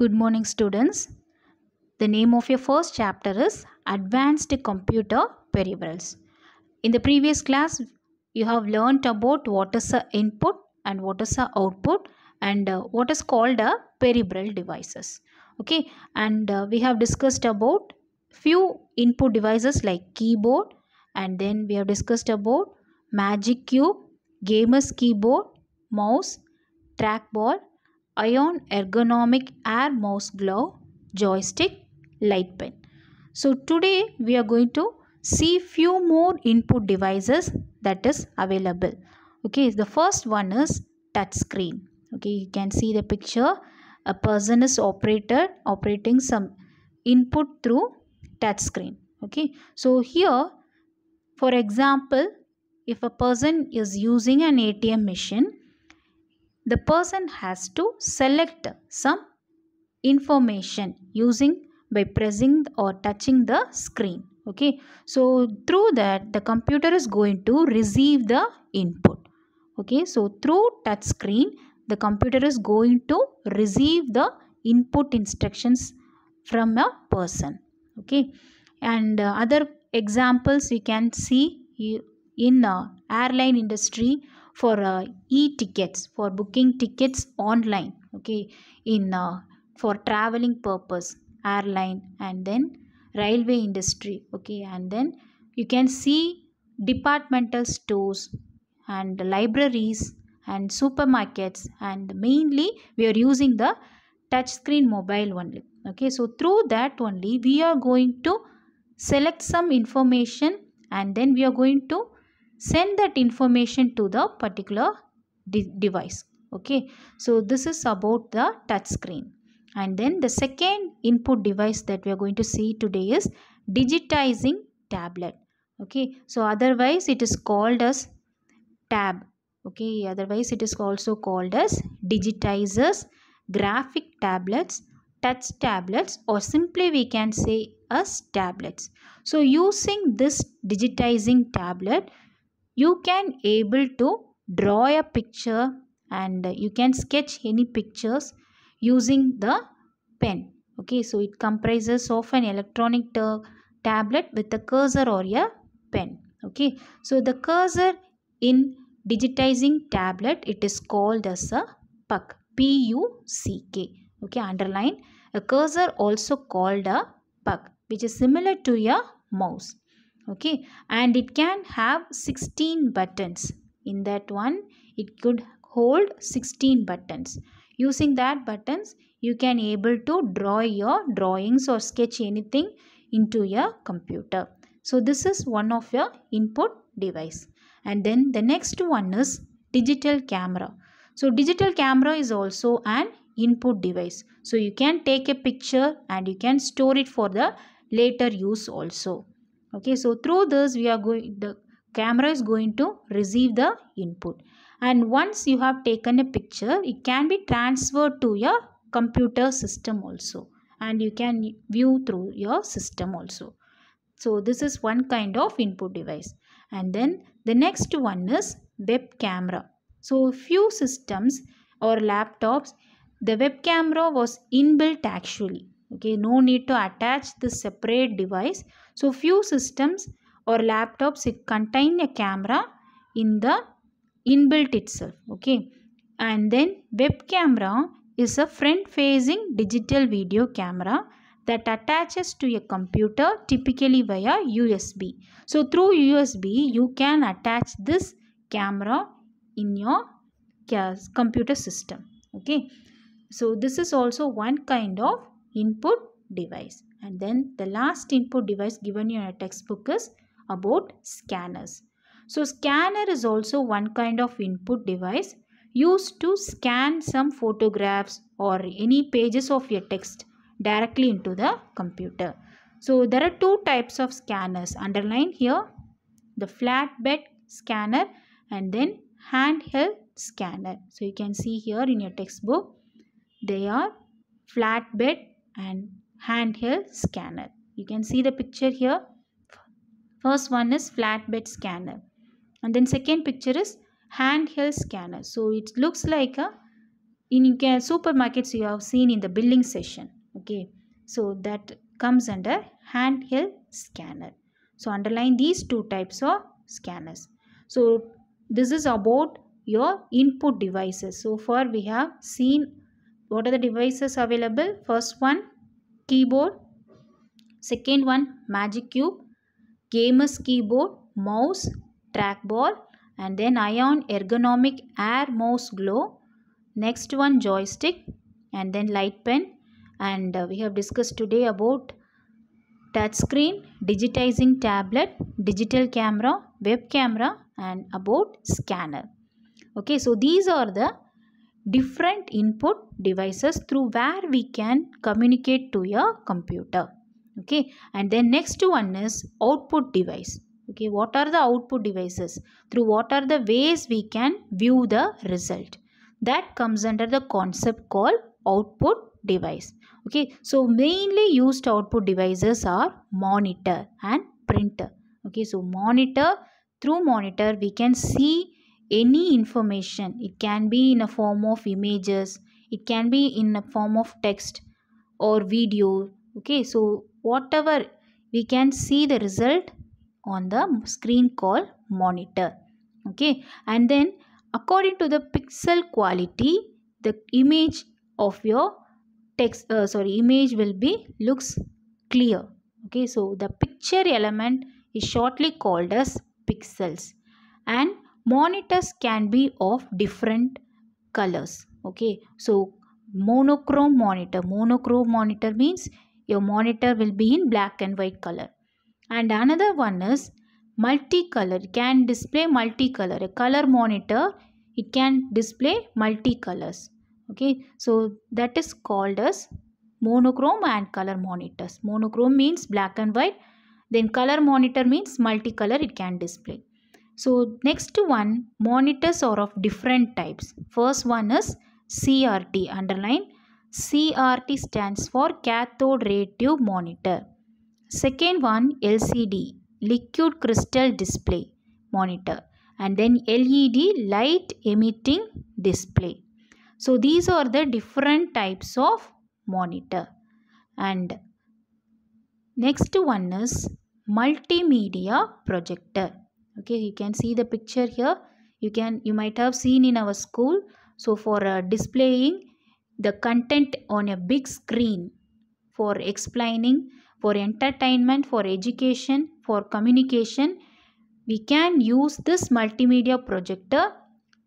Good morning students. The name of your first chapter is Advanced Computer Peripherals. In the previous class, you have learnt about what is the input and what is the output and uh, what is called a peripheral devices. Okay, and uh, we have discussed about few input devices like keyboard and then we have discussed about magic cube, gamer's keyboard, mouse, trackball ion ergonomic air mouse glove, joystick, light pen. So today we are going to see few more input devices that is available. Okay, the first one is touch screen. Okay, you can see the picture. A person is operated operating some input through touch screen. Okay, so here for example, if a person is using an ATM machine, the person has to select some information using by pressing or touching the screen okay so through that the computer is going to receive the input okay so through touch screen the computer is going to receive the input instructions from a person okay and uh, other examples we can see in uh, airline industry for uh, e-tickets for booking tickets online okay in uh, for traveling purpose airline and then railway industry okay and then you can see departmental stores and libraries and supermarkets and mainly we are using the touchscreen mobile only okay so through that only we are going to select some information and then we are going to send that information to the particular de device okay so this is about the touch screen and then the second input device that we are going to see today is digitizing tablet okay so otherwise it is called as tab okay otherwise it is also called as digitizers graphic tablets touch tablets or simply we can say as tablets so using this digitizing tablet you can able to draw a picture and you can sketch any pictures using the pen okay so it comprises of an electronic tablet with a cursor or a pen okay so the cursor in digitizing tablet it is called as a puck p u c k okay underline a cursor also called a puck which is similar to a mouse okay and it can have 16 buttons in that one it could hold 16 buttons using that buttons you can able to draw your drawings or sketch anything into your computer so this is one of your input device and then the next one is digital camera so digital camera is also an input device so you can take a picture and you can store it for the later use also okay so through this we are going the camera is going to receive the input and once you have taken a picture it can be transferred to your computer system also and you can view through your system also so this is one kind of input device and then the next one is web camera so few systems or laptops the web camera was inbuilt actually okay no need to attach the separate device so few systems or laptops it contain a camera in the inbuilt itself. Okay. And then web camera is a front facing digital video camera that attaches to a computer typically via USB. So through USB you can attach this camera in your computer system. Okay. So this is also one kind of input device. And then the last input device given in your textbook is about scanners. So scanner is also one kind of input device used to scan some photographs or any pages of your text directly into the computer. So there are two types of scanners underlined here. The flatbed scanner and then handheld scanner. So you can see here in your textbook they are flatbed and handheld scanner. You can see the picture here. First one is flatbed scanner. And then second picture is handheld scanner. So it looks like a in supermarkets you have seen in the billing session. Okay. So that comes under handheld scanner. So underline these two types of scanners. So this is about your input devices. So far we have seen what are the devices available. First one keyboard second one magic cube gamer's keyboard mouse trackball and then ion ergonomic air mouse glow next one joystick and then light pen and uh, we have discussed today about touch screen digitizing tablet digital camera web camera and about scanner okay so these are the different input devices through where we can communicate to your computer okay and then next one is output device okay what are the output devices through what are the ways we can view the result that comes under the concept called output device okay so mainly used output devices are monitor and printer okay so monitor through monitor we can see any information it can be in a form of images it can be in a form of text or video okay so whatever we can see the result on the screen call monitor okay and then according to the pixel quality the image of your text uh, sorry image will be looks clear okay so the picture element is shortly called as pixels and monitors can be of different colors okay so monochrome monitor monochrome monitor means your monitor will be in black and white color and another one is multicolor can display multicolor a color monitor it can display multicolors okay so that is called as monochrome and color monitors monochrome means black and white then color monitor means multicolor it can display so next one monitors are of different types. First one is CRT underline. CRT stands for cathode ray tube monitor. Second one LCD liquid crystal display monitor and then LED light emitting display. So these are the different types of monitor and next one is multimedia projector okay you can see the picture here you can you might have seen in our school so for uh, displaying the content on a big screen for explaining for entertainment for education for communication we can use this multimedia projector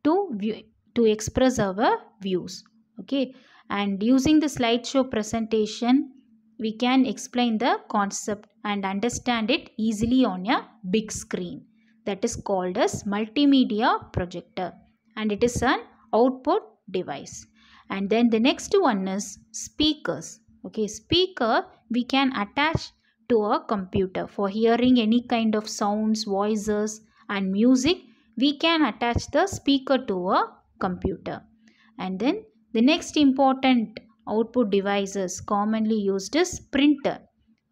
to view to express our views okay and using the slideshow presentation we can explain the concept and understand it easily on a big screen that is called as multimedia projector and it is an output device. And then the next one is speakers. Okay, speaker we can attach to a computer for hearing any kind of sounds, voices and music. We can attach the speaker to a computer. And then the next important output devices commonly used is printer.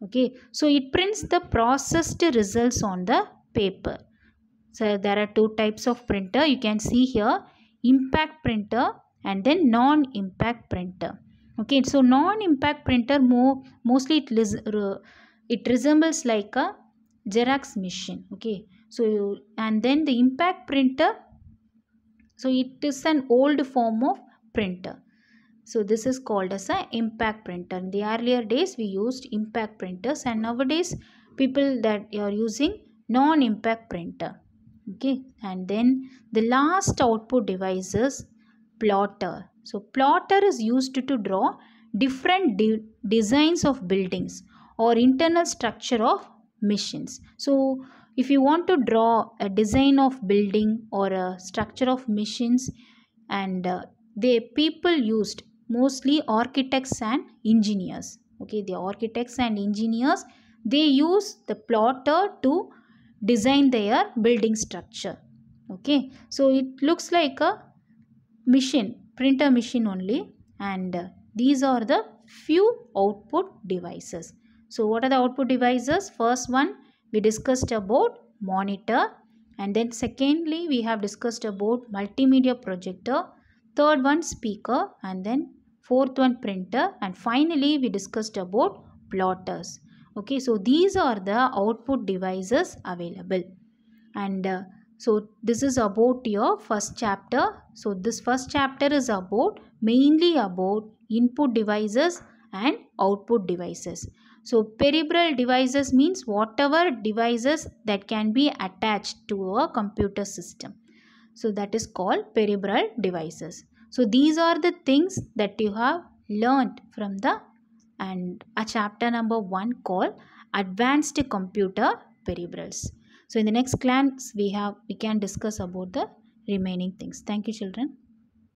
Okay, so it prints the processed results on the paper. So there are two types of printer. You can see here impact printer and then non-impact printer. Okay, so non-impact printer more mostly it, it resembles like a Xerox machine. Okay, so you, and then the impact printer. So it is an old form of printer. So this is called as an impact printer. In the earlier days we used impact printers and nowadays people that are using non-impact printer okay and then the last output device is plotter so plotter is used to draw different de designs of buildings or internal structure of machines so if you want to draw a design of building or a structure of machines and uh, the people used mostly architects and engineers okay the architects and engineers they use the plotter to design their building structure okay so it looks like a machine printer machine only and these are the few output devices so what are the output devices first one we discussed about monitor and then secondly we have discussed about multimedia projector third one speaker and then fourth one printer and finally we discussed about plotters okay so these are the output devices available and uh, so this is about your first chapter so this first chapter is about mainly about input devices and output devices so peripheral devices means whatever devices that can be attached to a computer system so that is called peripheral devices so these are the things that you have learned from the and a chapter number one called Advanced Computer Variables. So in the next class we have we can discuss about the remaining things. Thank you children.